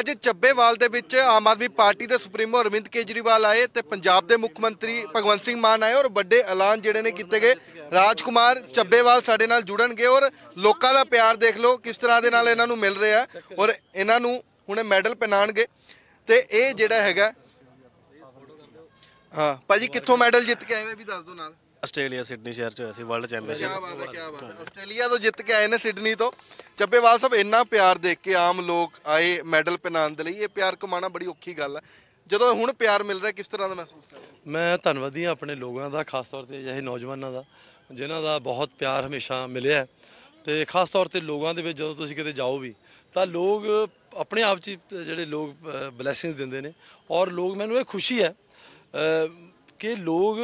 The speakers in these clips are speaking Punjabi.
ਅੱਜ ਚੱਬੇਵਾਲ ਦੇ ਵਿੱਚ ਆਮ ਆਦਮੀ ਪਾਰਟੀ ਦੇ ਸੁਪਰੀਮੋ ਅਰਵਿੰਦ ਕੇਜਰੀਵਾਲ ਆਏ ਤੇ ਪੰਜਾਬ ਦੇ ਮੁੱਖ ਮੰਤਰੀ ਭਗਵੰਤ ਸਿੰਘ ਮਾਨ ਆਏ ਔਰ ਵੱਡੇ ਐਲਾਨ ਜਿਹੜੇ ਨੇ ਕੀਤੇ ਗਏ ਰਾਜਕੁਮਾਰ ਚੱਬੇਵਾਲ ਸਾਡੇ ਨਾਲ ਜੁੜਨਗੇ ਔਰ ਲੋਕਾਂ ਦਾ ਪਿਆਰ ਦੇਖ ਲਓ ਕਿਸ ਤਰ੍ਹਾਂ ਦੇ ਨਾਲ ਇਹਨਾਂ ਨੂੰ ਮਿਲ ਰਿਹਾ ਔਰ ਇਹਨਾਂ ਨੂੰ ਹੁਣੇ ਮੈਡਲ ਪਹਿਨਾਣਗੇ ਤੇ ਇਹ ਜਿਹੜਾ ਹੈਗਾ ਹਾਂ ਭਾਜੀ ਕਿੱਥੋਂ ਮੈਡਲ ਜਿੱਤ ਕੇ ਆਏ ਵੀ ਦੱਸ ਦਿਓ ਨਾਲ ਆਸਟ੍ਰੇਲੀਆ ਸਿਡਨੀ ਸ਼ਹਿਰ ਚ ਹੋਇਆ ਸੀ ਵਰਲਡ ਚੈਂਪੀਅਨਸ਼ਿਪ ਕੀ ਬਾਤ ਹੈ ਕੀ ਬਾਤ ਹੈ ਆਸਟ੍ਰੇਲੀਆ ਤੋਂ ਜਿੱਤ ਕੇ ਆਏ ਨੇ ਸਿਡਨੀ ਤੋਂ ਚੱਬੇਵਾਲ ਸਾਹਿਬ ਇੰਨਾ ਪਿਆਰ ਦੇਖ ਕੇ ਆਮ ਲੋਕ ਆਏ ਮੈਡਲ ਪਹਿਨਾਣ ਦੇ ਲਈ ਇਹ ਪਿਆਰ ਕਮਾਣਾ ਬੜੀ ਔਖੀ ਗੱਲ ਹੈ ਜਦੋਂ ਹੁਣ ਪਿਆਰ ਮਿਲ ਰਿਹਾ ਕਿਸ ਤਰ੍ਹਾਂ ਦਾ ਮਹਿਸੂਸ ਕਰ ਰਹੇ ਮੈਂ ਧੰਨਵਾਦੀ ਹਾਂ ਆਪਣੇ ਲੋਕਾਂ ਦਾ ਖਾਸ ਤੌਰ ਤੇ ਜਿਹੇ ਨੌਜਵਾਨਾਂ ਦਾ ਜਿਨ੍ਹਾਂ ਦਾ ਬਹੁਤ ਪਿਆਰ ਹਮੇਸ਼ਾ ਮਿਲਿਆ ਤੇ ਖਾਸ ਤੌਰ ਤੇ ਲੋਕਾਂ ਦੇ ਵਿੱਚ ਜਦੋਂ ਤੁਸੀਂ ਕਿਤੇ ਜਾਓ ਵੀ ਤਾਂ ਲੋਕ ਆਪਣੇ ਆਪ 'ਚ ਜਿਹੜੇ ਲੋਕ ਬਲੇਸਿੰਗਸ ਦਿੰਦੇ ਨੇ ਔਰ ਲੋਕ ਮੈਨੂੰ ਇਹ ਖੁਸ਼ੀ ਹੈ ਕਿ ਲੋਕ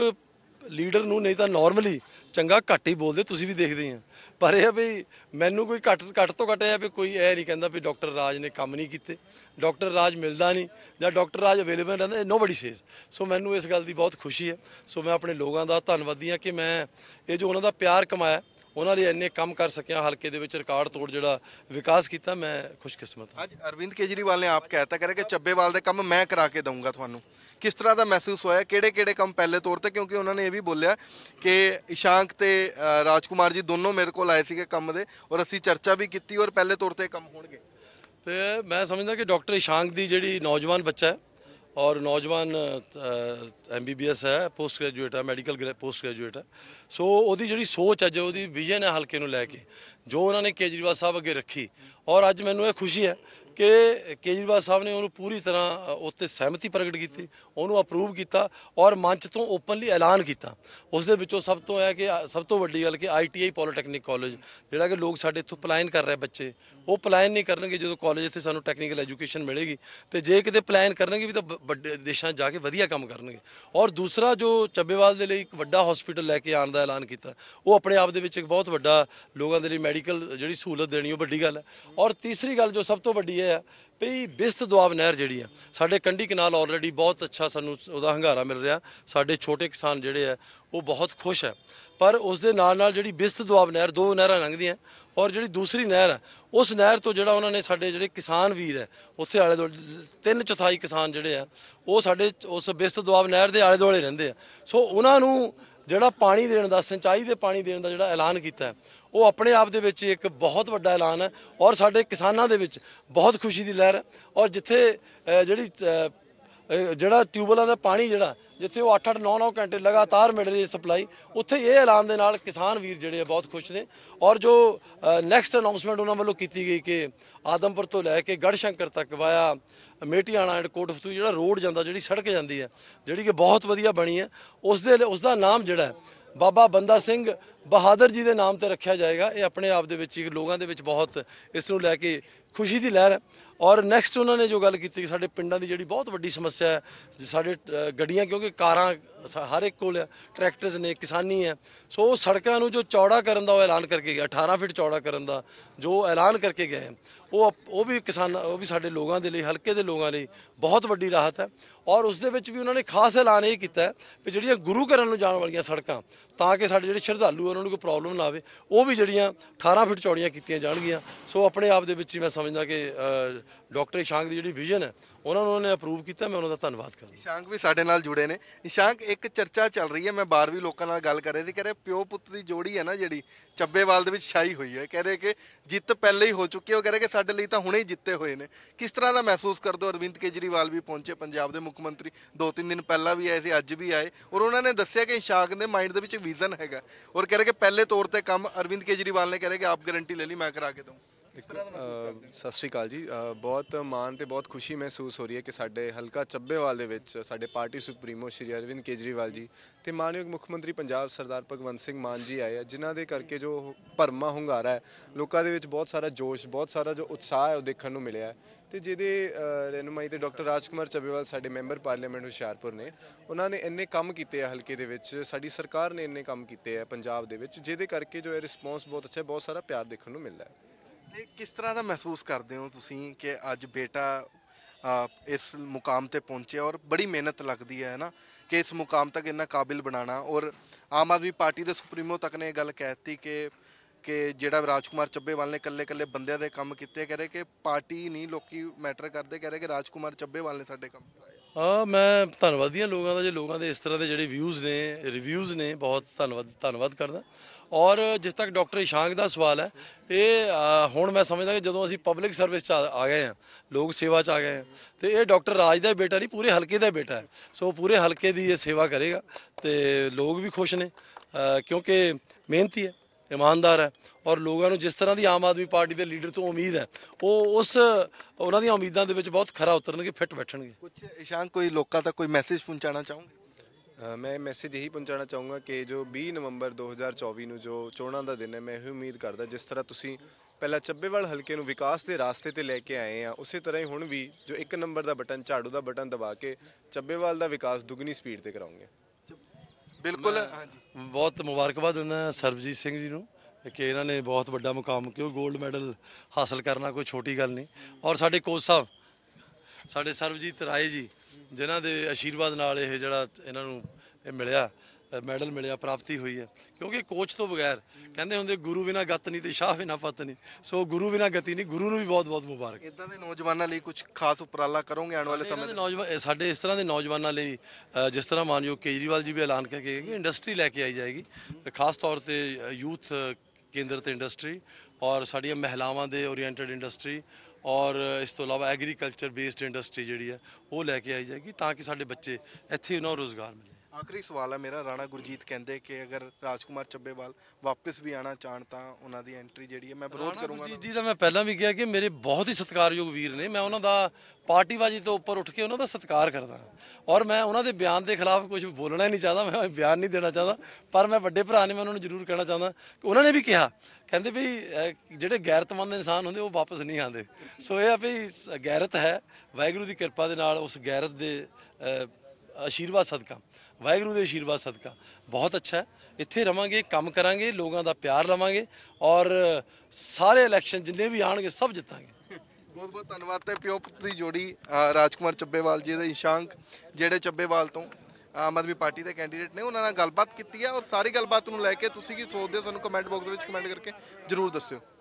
ਲੀਡਰ ਨੂੰ ਨਹੀਂ ਤਾਂ ਨਾਰਮਲੀ ਚੰਗਾ ਘੱਟ ਹੀ ਬੋਲਦੇ ਤੁਸੀਂ ਵੀ ਦੇਖਦੇ ਆ ਪਰ ਇਹ ਵੀ ਮੈਨੂੰ ਕੋਈ ਘੱਟ ਘੱਟ ਤੋਂ ਘੱਟ ਆ ਵੀ ਕੋਈ ਇਹ ਨਹੀਂ ਕਹਿੰਦਾ ਵੀ ਡਾਕਟਰ ਰਾਜ ਨੇ ਕੰਮ ਨਹੀਂ ਕੀਤੇ ਡਾਕਟਰ ਰਾਜ ਮਿਲਦਾ ਨਹੀਂ ਜਾਂ ਡਾਕਟਰ ਰਾਜ ਅਵੇਲੇਬਲ ਰਹਿੰਦਾ ਨੋਬਡੀ ਸੇਜ਼ ਸੋ ਮੈਨੂੰ ਇਸ ਗੱਲ ਦੀ ਬਹੁਤ ਖੁਸ਼ੀ ਹੈ ਸੋ ਮੈਂ ਆਪਣੇ ਲੋਕਾਂ ਦਾ ਧੰਨਵਾਦੀ ਆ ਕਿ ਮੈਂ ਇਹ ਜੋ ਉਹਨਾਂ ਦਾ ਪਿਆਰ ਕਮਾਇਆ ਉਹਨਾਂ ਲਈ ਇੰਨੇ ਕੰਮ ਕਰ ਸਕਿਆ ਹਲਕੇ ਦੇ ਵਿੱਚ ਰਿਕਾਰਡ ਤੋੜ ਜਿਹੜਾ ਵਿਕਾਸ ਕੀਤਾ ਮੈਂ ਖੁਸ਼ਕਿਸਮਤ ਹਾਂ ਅੱਜ ਅਰਵਿੰਦ ਕੇਜਰੀਵਾਲ ਨੇ ਆਪ ਕਹਿਤਾ ਕਰੇ ਕਿ ਚੱਬੇਵਾਲ ਦੇ ਕੰਮ ਮੈਂ ਕਰਾ ਕੇ ਦਊਂਗਾ ਤੁਹਾਨੂੰ ਕਿਸ ਤਰ੍ਹਾਂ ਦਾ ਮਹਿਸੂਸ ਹੋਇਆ ਕਿਹੜੇ ਕਿਹੜੇ ਕੰਮ ਪਹਿਲੇ ਤੌਰ ਤੇ ਕਿਉਂਕਿ ਉਹਨਾਂ ਨੇ ਇਹ ਵੀ ਬੋਲਿਆ ਕਿ ਇਸ਼ਾਂਕ ਤੇ ਰਾਜਕੁਮਾਰ ਜੀ ਦੋਨੋਂ ਮੇਰੇ ਕੋਲ ਆਏ ਸੀਗੇ ਕੰਮ ਦੇ ਔਰ ਅਸੀਂ ਚਰਚਾ ਵੀ ਕੀਤੀ ਔਰ ਪਹਿਲੇ ਤੌਰ ਤੇ ਕੰਮ ਹੋਣਗੇ ਤੇ ਮੈਂ ਸਮਝਦਾ ਕਿ ਡਾਕਟਰ ਇਸ਼ਾਂਕ ਦੀ ਜਿਹੜੀ ਨੌਜਵਾਨ ਬੱਚਾ ਹੈ ਔਰ ਨੌਜਵਾਨ ਐਮਬੀਬੀਐਸ ਹੈ ਪੋਸਟ ਗ੍ਰੈਜੂਏਟ ਹੈ ਮੈਡੀਕਲ ਪੋਸਟ ਗ੍ਰੈਜੂਏਟ ਹੈ ਸੋ ਉਹਦੀ ਜਿਹੜੀ ਸੋਚ ਹੈ ਜੋ ਉਹਦੀ ਵਿਜ਼ਨ ਹੈ ਹਲਕੇ ਨੂੰ ਲੈ ਕੇ ਜੋ ਉਹਨਾਂ ਨੇ ਕੇਜਰੀਵਾਲ ਸਾਹਿਬ ਅੱਗੇ ਰੱਖੀ ਔਰ ਅੱਜ ਮੈਨੂੰ ਇਹ ਖੁਸ਼ੀ ਹੈ ਕਿ ਕੇਜਰੀਵਾਲ ਸਾਹਿਬ ਨੇ ਉਹਨੂੰ ਪੂਰੀ ਤਰ੍ਹਾਂ ਉੱਤੇ ਸਹਿਮਤੀ ਪ੍ਰਗਟ ਕੀਤੀ ਉਹਨੂੰ ਅਪਰੂਵ ਕੀਤਾ ਔਰ ਮੰਚ ਤੋਂ ਓਪਨਲੀ ਐਲਾਨ ਕੀਤਾ ਉਸ ਦੇ ਵਿੱਚੋਂ ਸਭ ਤੋਂ ਹੈ ਕਿ ਸਭ ਤੋਂ ਵੱਡੀ ਗੱਲ ਕਿ ਆਈਟੀਆਈ ਪੋਲੀਟੈਕਨਿਕ ਕਾਲਜ ਜਿਹੜਾ ਕਿ ਲੋਕ ਸਾਡੇ ਇੱਥੋਂ ਪਲਾਇਨ ਕਰ ਰਹੇ ਬੱਚੇ ਉਹ ਪਲਾਇਨ ਨਹੀਂ ਕਰਨਗੇ ਜਦੋਂ ਕਾਲਜ ਇੱਥੇ ਸਾਨੂੰ ਟੈਕਨੀਕਲ ਐਜੂਕੇਸ਼ਨ ਮਿਲੇਗੀ ਤੇ ਜੇ ਕਿਤੇ ਪਲਾਇਨ ਕਰਨਗੇ ਵੀ ਤਾਂ ਵੱਡੇ ਦੇਸ਼ਾਂ ਜਾ ਕੇ ਵਧੀਆ ਕੰਮ ਕਰਨਗੇ ਔਰ ਦੂਸਰਾ ਜੋ ਚੱਬੇਵਾਲ ਦੇ ਲਈ ਇੱਕ ਵੱਡਾ ਹਸਪੀਟਲ ਲੈ ਕੇ ਆਉਣ ਦਾ ਐਲਾਨ ਕੀਤਾ ਉਹ ਆਪਣੇ ਆਪ ਦੇ ਵਿੱਚ ਇੱਕ ਬਹੁਤ ਵੱਡਾ ਲੋਕਾਂ ਦੇ ਲਈ ਮੈਡੀਕਲ ਜਿਹੜੀ ਸਹੂਲਤ ਦੇਣੀ ਉਹ ਵੱਡੀ ਗੱਲ ਹੈ ਔਰ ਤੀਸਰੀ ਗੱਲ ਜੋ ਸਭ ਤੋਂ ਵੱਡੀ ਹੈ ਇਹ ਆ ਵੀ ਬਿਸਤ ਦੁਆਬ ਨਹਿਰ ਜਿਹੜੀ ਆ ਸਾਡੇ ਕੰਢੀ ਕਨਾਲ ਆਲਰੇਡੀ ਬਹੁਤ ਅੱਛਾ ਸਾਨੂੰ ਉਹਦਾ ਹੰਗਾਰਾ ਮਿਲ ਰਿਹਾ ਸਾਡੇ ਛੋਟੇ ਕਿਸਾਨ ਜਿਹੜੇ ਆ ਉਹ ਬਹੁਤ ਖੁਸ਼ ਹੈ ਪਰ ਉਸ ਦੇ ਨਾਲ ਨਾਲ ਜਿਹੜੀ ਬਿਸਤ ਦੁਆਬ ਨਹਿਰ ਦੋ ਨਹਿਰਾਂ ਲੰਘਦੀਆਂ ਔਰ ਜਿਹੜੀ ਦੂਸਰੀ ਨਹਿਰ ਆ ਉਸ ਨਹਿਰ ਤੋਂ ਜਿਹੜਾ ਉਹਨਾਂ ਨੇ ਸਾਡੇ ਜਿਹੜੇ ਕਿਸਾਨ ਵੀਰ ਹੈ ਉੱਥੇ ਆਲੇ ਦੋਲੇ ਤਿੰਨ ਚੌਥਾਈ ਕਿਸਾਨ ਜਿਹੜੇ ਆ ਉਹ ਸਾਡੇ ਉਸ ਬਿਸਤ ਦੁਆਬ ਨਹਿਰ ਦੇ ਆਲੇ ਦੁਆਲੇ ਰਹਿੰਦੇ ਆ ਸੋ ਉਹਨਾਂ ਨੂੰ ਜਿਹੜਾ ਪਾਣੀ ਦੇਣ ਦਾ ਸਿੰਚਾਈ ਦੇ ਪਾਣੀ ਦੇਣ ਦਾ ਜਿਹੜਾ ਐਲਾਨ ਕੀਤਾ ਉਹ ਆਪਣੇ ਆਪ ਦੇ ਵਿੱਚ ਇੱਕ ਬਹੁਤ ਵੱਡਾ ਐਲਾਨ ਹੈ ਔਰ ਸਾਡੇ ਕਿਸਾਨਾਂ ਦੇ ਵਿੱਚ ਬਹੁਤ ਖੁਸ਼ੀ ਦੀ ਲਹਿਰ ਔਰ ਜਿੱਥੇ ਜਿਹੜੀ ਜਿਹੜਾ ਟਿਊਬਲਾਂ ਦਾ ਪਾਣੀ ਜਿਹੜਾ ਜਿੱਥੇ ਉਹ 8-8 9-9 ਘੰਟੇ ਲਗਾਤਾਰ ਮਿਲ ਰਹੀ ਸਪਲਾਈ ਉੱਥੇ ਇਹ ਐਲਾਨ ਦੇ ਨਾਲ ਕਿਸਾਨ ਵੀਰ ਜਿਹੜੇ ਆ ਬਹੁਤ ਖੁਸ਼ ਨੇ ਔਰ ਜੋ ਨੈਕਸਟ ਅਨਾਉਂਸਮੈਂਟ ਉਹਨਾਂ ਵੱਲੋਂ ਕੀਤੀ ਗਈ ਕਿ ਆਦਮਪੁਰ ਤੋਂ ਲੈ ਕੇ ਗੜਸ਼ੰਕਰ ਤੱਕ ਵਾਇਆ ਮੇਟੀਆਣਾ ਐਂਡ ਕੋਟਫਤੂ ਜਿਹੜਾ ਰੋਡ ਜਾਂਦਾ ਜਿਹੜੀ ਸੜਕ ਜਾਂਦੀ ਹੈ ਜਿਹੜੀ ਕਿ ਬਹੁਤ ਵਧੀਆ ਬਣੀ ਹੈ ਉਸ ਦੇ ਉਸ ਦਾ ਨਾਮ ਜਿਹੜਾ ਬਾਬਾ ਬੰਦਾ ਸਿੰਘ ਬਹਾਦਰ ਜੀ ਦੇ ਨਾਮ ਤੇ ਰੱਖਿਆ ਜਾਏਗਾ ਇਹ ਆਪਣੇ ਆਪ ਦੇ ਵਿੱਚ ਲੋਕਾਂ ਦੇ ਵਿੱਚ ਬਹੁਤ ਇਸ ਨੂੰ ਲੈ ਕੇ ਖੁਸ਼ੀ ਦੀ ਲਹਿਰ ਹੈ ਔਰ ਨੈਕਸਟ ਉਹਨਾਂ ਨੇ ਜੋ ਗੱਲ ਕੀਤੀ ਕਿ ਸਾਡੇ ਪਿੰਡਾਂ ਦੀ ਜਿਹੜੀ ਬਹੁਤ ਵੱਡੀ ਸਮੱਸਿਆ ਹੈ ਸਾਡੇ ਗੱਡੀਆਂ ਕਿਉਂਕਿ ਕਾਰਾਂ ਹਰ ਇੱਕ ਕੋਲ ਹੈ ਟਰੈਕਟਰਸ ਨੇ ਕਿਸਾਨੀ ਹੈ ਸੋ ਸੜਕਾਂ ਨੂੰ ਜੋ ਚੌੜਾ ਕਰਨ ਦਾ ਉਹ ਐਲਾਨ ਕਰਕੇ ਗਿਆ 18 ਫੀਟ ਚੌੜਾ ਕਰਨ ਦਾ ਜੋ ਐਲਾਨ ਕਰਕੇ ਗਏ ਉਹ ਉਹ ਵੀ ਕਿਸਾਨ ਉਹ ਵੀ ਸਾਡੇ ਲੋਕਾਂ ਦੇ ਲਈ ਹਲਕੇ ਦੇ ਲੋਕਾਂ ਲਈ ਬਹੁਤ ਵੱਡੀ ਰਾਹਤ ਹੈ ਔਰ ਉਸ ਦੇ ਵਿੱਚ ਵੀ ਉਹਨਾਂ ਨੇ ਖਾਸ ਐਲਾਨ ਇਹ ਕੀਤਾ ਕਿ ਜਿਹੜੀਆਂ ਗੁਰੂ ਘਰਾਂ ਨੂੰ ਜਾਣ ਵਾਲੀਆਂ ਸੜਕਾਂ ਤਾਂ ਕਿ ਸਾਡੇ ਜਿਹੜੇ ਸ਼ਰਧਾਲੂ ਉਹਨਾਂ ਨੂੰ ਕੋਈ ਪ੍ਰੋਬਲਮ ਨਾ ਆਵੇ ਉਹ ਵੀ ਜਿਹੜੀਆਂ 18 ਫੁੱਟ ਚੌੜੀਆਂ ਕੀਤੀਆਂ ਜਾਣਗੀਆਂ ਸੋ ਆਪਣੇ ਆਪ ਦੇ ਵਿੱਚ ਹੀ ਮੈਂ ਸਮਝਦਾ ਕਿ ਡਾਕਟਰ ਇਸ਼ਾਂਕ ਦੀ ਜਿਹੜੀ ਵਿਜ਼ਨ ਹੈ ਉਹਨਾਂ ਨੂੰ ਉਹਨੇ ਅਪਰੂਵ ਕੀਤਾ ਮੈਂ ਉਹਨਾਂ ਦਾ ਧੰਨਵਾਦ ਕਰਦਾ ਇਸ਼ਾਂਕ ਵੀ ਸਾਡੇ ਨਾਲ ਜੁੜੇ ਨੇ ਇਸ਼ਾਂਕ ਇੱਕ ਚਰਚਾ ਚੱਲ ਰਹੀ ਹੈ ਮੈਂ ਬਾਹਰ ਵੀ ਲੋਕਾਂ ਨਾਲ ਗੱਲ ਕਰ ਰਹੀ ਸੀ ਕਹ ਰਹੇ ਪਿਓ ਪੁੱਤ ਦੀ ਜੋੜੀ ਹੈ ਨਾ ਜਿਹੜੀ ਚੱਬੇਵਾਲ ਦੇ ਵਿੱਚ ਛਾਈ ਹੋਈ ਹੈ ਕਹ ਰਹੇ ਕਿ ਜਿੱਤ ਪਹਿਲੇ ਹੀ ਹੋ ਚੁੱਕੀ ਹੈ ਉਹ ਕਹ ਰਹੇ ਕਿ ਸਾਡੇ ਲਈ ਤਾਂ ਹੁਣੇ ਹੀ ਜਿੱਤੇ ਹੋਏ ਨੇ ਕਿਸ ਤਰ੍ਹਾਂ ਦਾ ਮਹਿਸੂਸ ਕਰਦੇ ਹੋ ਅਰਵਿੰਦ ਕੇਜਰੀਵਾਲ ਵੀ ਪਹੁੰਚੇ ਪੰਜਾਬ ਦੇ ਮੁੱਖ ਮੰਤਰੀ ਦੋ ਤਿੰਨ ਦਿਨ ਪਹਿਲਾਂ ਵੀ ਆਏ ਸੀ ਅੱਜ ਵੀ ਆਏ ਔਰ ਉਹਨਾਂ ਨੇ ਦੱਸਿਆ ਕਿ ਇਸ਼ਾਂਕ ਦੇ ਮਾਈਂਡ ਦੇ ਵਿੱਚ ਵਿਜ਼ਨ ਹੈਗਾ ਔਰ ਕਹ ਕਿ ਪਹਿਲੇ ਤੌਰ ਤੇ ਕੰਮ ਅਰਵਿੰਦ ਕੇਜਰੀਵਾਲ ਨੇ ਕਰੇ ਕਿ ਆਪ ਗਾਰੰਟੀ ਲੈ ਲਈ ਮੈਂ ਕਰਾ ਕੇ ਦਊਂ ਸਤਿ ਸ਼੍ਰੀ ਅਕਾਲ ਜੀ ਬਹੁਤ ਮਾਣ ਤੇ ਬਹੁਤ ਖੁਸ਼ੀ ਮਹਿਸੂਸ ਹੋ ਰਹੀ ਹੈ ਕਿ ਸਾਡੇ ਹਲਕਾ ਚੱਬੇਵਾਲ ਦੇ ਵਿੱਚ ਸਾਡੇ ਪਾਰਟੀ ਸੁਪਰੀਮੋ ਸ਼੍ਰੀ ਅਰਵਿੰਦ ਕੇਜਰੀਵਾਲ ਜੀ ਤੇ ਮਾਨਯੋਗ ਮੁੱਖ ਮੰਤਰੀ ਪੰਜਾਬ ਸਰਦਾਰ ਭਗਵੰਤ ਸਿੰਘ ਮਾਨ ਜੀ ਆਏ ਆ ਜਿਨ੍ਹਾਂ ਦੇ ਕਰਕੇ ਜੋ ਭਰਮਾ ਹੁੰਗਾਰਾ ਹੈ ਲੋਕਾਂ ਦੇ ਵਿੱਚ ਬਹੁਤ ਸਾਰਾ ਜੋਸ਼ ਬਹੁਤ ਸਾਰਾ ਜੋ ਉਤਸ਼ਾਹ ਹੈ ਉਹ ਦੇਖਣ ਨੂੰ ਮਿਲਿਆ ਤੇ ਜਿਹਦੇ ਰਹਿਨਮਾਈ ਤੇ ਡਾਕਟਰ ਰਾਜਕੁਮਾਰ ਚੱਬੇਵਾਲ ਸਾਡੇ ਮੈਂਬਰ ਪਾਰਲੀਮੈਂਟ ਹੁਸ਼ਿਆਰਪੁਰ ਨੇ ਉਹਨਾਂ ਨੇ ਇੰਨੇ ਕੰਮ ਕੀਤੇ ਆ ਹਲਕੇ ਦੇ ਵਿੱਚ ਸਾਡੀ ਸਰਕਾਰ ਨੇ ਇੰਨੇ ਕੰਮ ਕੀਤੇ ਆ ਪੰਜਾਬ ਦੇ ਵਿੱਚ ਜਿਹਦੇ ਕਰਕੇ ਜੋ ਇਹ ਰਿਸਪੌਂਸ ਬਹੁਤ ਅੱਛਾ ਬਹੁਤ ਸਾਰਾ ਪਿਆਰ ਦੇਖਣ ਨੂੰ ਮਿਲਦਾ ਹੈ ਇਹ ਕਿਸ ਤਰ੍ਹਾਂ ਦਾ ਮਹਿਸੂਸ ਕਰਦੇ ਹੋ ਤੁਸੀਂ ਕਿ ਅੱਜ ਬੇਟਾ ਇਸ ਮੁਕਾਮ ਤੇ ਪਹੁੰਚਿਆ ਔਰ ਬੜੀ ਮਿਹਨਤ ਲੱਗਦੀ ਹੈ ਨਾ ਕਿ ਇਸ ਮੁਕਾਮ ਤੱਕ ਇੰਨਾ ਕਾਬਿਲ ਬਣਾਣਾ ਔਰ ਆਮ ਆਦਮੀ ਪਾਰਟੀ ਦੇ ਸੁਪਰੀਮੋ ਤੱਕ ਨੇ ਇਹ ਗੱਲ ਕਹਿਤੀ ਕਿ ਕਿ ਜਿਹੜਾ ਰਾਜਕੁਮਾਰ ਚੱਬੇਵਾਲ ਨੇ ਕੱਲੇ ਕੱਲੇ ਬੰਦਿਆਂ ਦੇ ਕੰਮ ਕੀਤੇ ਕਰੇ ਕਿ ਪਾਰਟੀ ਨਹੀਂ ਲੋਕੀ ਮੈਟਰ ਕਰਦੇ ਕਹਿੰਦੇ ਕਿ ਰਾਜਕੁਮਾਰ ਚੱਬੇਵਾਲ ਨੇ ਸਾਡੇ ਕੰਮ ਕਰਾਏ ਆ ਮੈਂ ਧੰਨਵਾਦੀਆਂ ਲੋਕਾਂ ਦਾ ਜੇ ਲੋਕਾਂ ਦੇ ਇਸ ਤਰ੍ਹਾਂ ਦੇ ਜਿਹੜੇ ਵਿਊਜ਼ ਨੇ ਰਿਵਿਊਜ਼ ਨੇ ਬਹੁਤ ਧੰਨਵਾਦ ਧੰਨਵਾਦ ਕਰਦਾ ਔਰ ਜਿਸ ਤੱਕ ਡਾਕਟਰ ਇਸ਼ਾਂਗ ਦਾ ਸਵਾਲ ਹੈ ਇਹ ਹੁਣ ਮੈਂ ਸਮਝਦਾ ਕਿ ਜਦੋਂ ਅਸੀਂ ਪਬਲਿਕ ਸਰਵਿਸ ਚ ਆ ਗਏ ਆ ਲੋਕ ਸੇਵਾ ਚ ਆ ਗਏ ਆ ਤੇ ਇਹ ਡਾਕਟਰ ਰਾਜ ਦਾ ਬੇਟਾ ਨਹੀਂ ਪੂਰੇ ਹਲਕੇ ਦਾ ਬੇਟਾ ਹੈ ਸੋ ਪੂਰੇ ਹਲਕੇ ਦੀ ਇਹ ਸੇਵਾ ਕਰੇਗਾ ਤੇ ਲੋਕ ਵੀ ਖੁਸ਼ ਨੇ ਕਿਉਂਕਿ ਮਿਹਨਤੀ ਹੈ ਇਮਾਨਦਾਰ ਹੈ ਔਰ ਲੋਕਾਂ ਨੂੰ ਜਿਸ ਤਰ੍ਹਾਂ ਦੀ ਆਮ ਆਦਮੀ ਪਾਰਟੀ ਦੇ ਲੀਡਰ ਤੋਂ ਉਮੀਦ ਹੈ ਉਹ ਉਸ ਉਹਨਾਂ ਦੀਆਂ ਉਮੀਦਾਂ ਦੇ ਵਿੱਚ ਬਹੁਤ ਖਰਾ ਉਤਰਨਗੇ ਫਿੱਟ ਬੈਠਣਗੇ ਕੁਝ ਇਸ਼ਾਨ ਕੋਈ ਲੋਕਾਂ ਤੱਕ ਕੋਈ ਮੈਸੇਜ ਪਹੁੰਚਾਉਣਾ ਚਾਹੋਗੇ ਮੈਂ ਮੈਸੇਜ ਇਹੀ ਪਹੁੰਚਾਉਣਾ ਚਾਹੂੰਗਾ ਕਿ ਜੋ 20 ਨਵੰਬਰ 2024 ਨੂੰ ਜੋ ਚੋਣਾਂ ਦਾ ਦਿਨ ਹੈ ਮੈਂ ਇਹ ਉਮੀਦ ਕਰਦਾ ਜਿਸ ਤਰ੍ਹਾਂ ਤੁਸੀਂ ਪਹਿਲਾਂ ਚੱਬੇਵਾਲ ਹਲਕੇ ਨੂੰ ਵਿਕਾਸ ਦੇ ਰਾਸਤੇ ਤੇ ਲੈ ਕੇ ਆਏ ਆ ਉਸੇ ਤਰ੍ਹਾਂ ਹੀ ਹੁਣ ਵੀ ਜੋ 1 ਨੰਬਰ ਦਾ ਬਟਨ ਝਾੜੂ ਦਾ ਬਟਨ ਦਬਾ ਕੇ ਚੱਬੇਵਾਲ ਦਾ ਵਿਕਾਸ ਦੁੱਗਣੀ ਸਪੀਡ ਤੇ ਕਰਾਉਂਗੇ ਬਿਲਕੁਲ ਬਹੁਤ ਮੁਬਾਰਕਬਾਦ ਦਿੰਦਾ ਸਰਬਜੀਤ ਸਿੰਘ ਜੀ ਨੂੰ ਕਿ ਇਹਨਾਂ ਨੇ ਬਹੁਤ ਵੱਡਾ ਮੁਕਾਮ ਕਿਉਂ 골ਡ ਮੈਡਲ ਹਾਸਲ ਕਰਨਾ ਕੋਈ ਛੋਟੀ ਗੱਲ ਨਹੀਂ ਔਰ ਸਾਡੇ ਕੋਚ ਸਾਹਿਬ ਸਾਡੇ ਸਰਬਜੀਤ ਰਾਏ ਜੀ ਜਿਨ੍ਹਾਂ ਦੇ ਆਸ਼ੀਰਵਾਦ ਨਾਲ ਇਹ ਜਿਹੜਾ ਇਹਨਾਂ ਨੂੰ ਇਹ ਮਿਲਿਆ ਮੈਡਲ ਮਿਲਿਆ ਪ੍ਰਾਪਤੀ ਹੋਈ ਹੈ ਕਿਉਂਕਿ ਕੋਚ ਤੋਂ ਬਗੈਰ ਕਹਿੰਦੇ ਹੁੰਦੇ ਗੁਰੂ ਬਿਨਾ ਗਤ ਨਹੀਂ ਤੇ ਸ਼ਾਹ ਬਿਨਾ ਪਤ ਨਹੀਂ ਸੋ ਗੁਰੂ ਬਿਨਾ ਗਤੀ ਨਹੀਂ ਗੁਰੂ ਨੂੰ ਵੀ ਬਹੁਤ-ਬਹੁਤ ਮੁਬਾਰਕ ਇਦਾਂ ਦੇ ਨੌਜਵਾਨਾਂ ਲਈ ਕੁਝ ਖਾਸ ਉਪਰਾਲਾ ਕਰੋਗੇ ਆਉਣ ਵਾਲੇ ਸਮੇਂ ਦੇ ਸਾਡੇ ਇਸ ਤਰ੍ਹਾਂ ਦੇ ਨੌਜਵਾਨਾਂ ਲਈ ਜਿਸ ਤਰ੍ਹਾਂ ਮਾਨਯੋਗ ਕੇਜਰੀਵਾਲ ਜੀ ਵੀ ਐਲਾਨ ਕਰਕੇ ਗਏ ਕਿ ਇੰਡਸਟਰੀ ਲੈ ਕੇ ਆਈ ਜਾਏਗੀ ਖਾਸ ਤੌਰ ਤੇ ਯੂਥ ਕੇਂਦਰ ਤੇ ਇੰਡਸਟਰੀ ਔਰ ਸਾਡੀਆਂ ਮਹਿਲਾਵਾਂ ਦੇ ਓਰੀਐਂਟਡ ਇੰਡਸਟਰੀ ਔਰ ਇਸ ਤੋਂ ਇਲਾਵਾ ਐਗਰੀਕਲਚਰ ਬੇਸਡ ਇੰਡਸਟਰੀ ਜਿਹੜੀ ਹੈ ਉਹ ਲੈ ਕੇ ਆਈ ਜਾਏਗੀ ਤਾਂ ਕਿ ਸਾਡੇ ਬੱਚੇ ਇੱਥੇ ਉਹਨਾਂ ਨੂੰ ਰੋਜ਼ਗਾਰ ਮਿਲੇ ਆਖਰੀ ਸਵਾਲ ਹੈ ਮੇਰਾ ਰਾਣਾ ਗੁਰਜੀਤ ਕਹਿੰਦੇ ਕਿ ਅਗਰ ਰਾਜਕੁਮਾਰ ਚੱਬੇਵਾਲ ਵਾਪਸ ਵੀ ਆਣਾ ਚਾਹਣ ਤਾਂ ਉਹਨਾਂ ਦੀ ਐਂਟਰੀ ਜਿਹੜੀ ਹੈ ਮੈਂ ਵਿਰੋਧ ਕਰੂੰਗਾ ਜੀ ਜੀ ਤਾਂ ਮੈਂ ਪਹਿਲਾਂ ਵੀ ਕਿਹਾ ਕਿ ਮੇਰੇ ਬਹੁਤ ਹੀ ਸਤਿਕਾਰਯੋਗ ਵੀਰ ਨੇ ਮੈਂ ਉਹਨਾਂ ਦਾ ਪਾਰਟੀਵਾਜੀ ਤੋਂ ਉੱਪਰ ਉੱਠ ਕੇ ਉਹਨਾਂ ਦਾ ਸਤਿਕਾਰ ਕਰਦਾ ਔਰ ਮੈਂ ਉਹਨਾਂ ਦੇ ਬਿਆਨ ਦੇ ਖਿਲਾਫ ਕੁਝ ਬੋਲਣਾ ਨਹੀਂ ਚਾਹਦਾ ਮੈਂ ਬਿਆਨ ਨਹੀਂ ਦੇਣਾ ਚਾਹਦਾ ਪਰ ਮੈਂ ਵੱਡੇ ਭਰਾ ਨੇ ਮੈਂ ਉਹਨਾਂ ਨੂੰ ਜ਼ਰੂਰ ਕਹਿਣਾ ਚਾਹੁੰਦਾ ਕਿ ਉਹਨਾਂ ਨੇ ਵੀ ਕਿਹਾ ਕਹਿੰਦੇ ਵੀ ਜਿਹੜੇ ਗੈਰਤਮੰਦ ਇਨਸਾਨ ਹੁੰਦੇ ਉਹ ਵਾਪਸ ਨਹੀਂ ਆਉਂਦੇ ਸੋ ਇਹ ਆ ਵੀ ਗੈਰਤ ਹੈ ਵਾਹਿਗੁਰੂ ਦੀ ਕਿਰਪਾ ਦੇ ਨਾਲ ਉਸ ਗੈਰਤ ਦੇ ਅਸ਼ੀਰਵਾਦ ਸਦਕਾ ਵਾਹਿਗੁਰੂ ਦੇ ਅਸ਼ੀਰਵਾਦ ਸਦਕਾ ਬਹੁਤ ਅੱਛਾ ਹੈ ਇੱਥੇ ਰਵਾਂਗੇ ਕੰਮ ਕਰਾਂਗੇ ਲੋਕਾਂ ਦਾ ਪਿਆਰ ਲਵਾਂਗੇ ਔਰ ਸਾਰੇ ਇਲੈਕਸ਼ਨ ਜਿੰਨੇ ਵੀ ਆਣਗੇ ਸਭ ਜਿੱਤਾਂਗੇ ਬਹੁਤ ਬਹੁਤ ਧੰਨਵਾਦ ਤੇ ਪਿਓ ਪੁੱਤ ਦੀ ਜੋੜੀ ਰਾਜਕੁਮਾਰ ਚੱਬੇਵਾਲ ਜੀ ਦੇ ਇਸ਼ਾਂਕ ਜਿਹੜੇ ਚੱਬੇਵਾਲ ਤੋਂ ਆਮ ਆਦਮੀ ਪਾਰਟੀ ਦੇ ਕੈਂਡੀਡੇਟ ਨੇ ਉਹਨਾਂ ਨਾਲ ਗੱਲਬਾਤ ਕੀਤੀ ਹੈ ਔਰ ਸਾਰੀ ਗੱਲਬਾਤ ਨੂੰ ਲੈ ਕੇ ਤੁਸੀਂ ਕੀ ਸੋਚਦੇ ਹੋ ਸਾਨੂੰ ਕਮੈਂਟ ਬਾਕਸ ਦੇ ਵਿੱਚ ਕਮੈਂਟ ਕਰਕੇ ਜਰੂਰ ਦੱਸਿਓ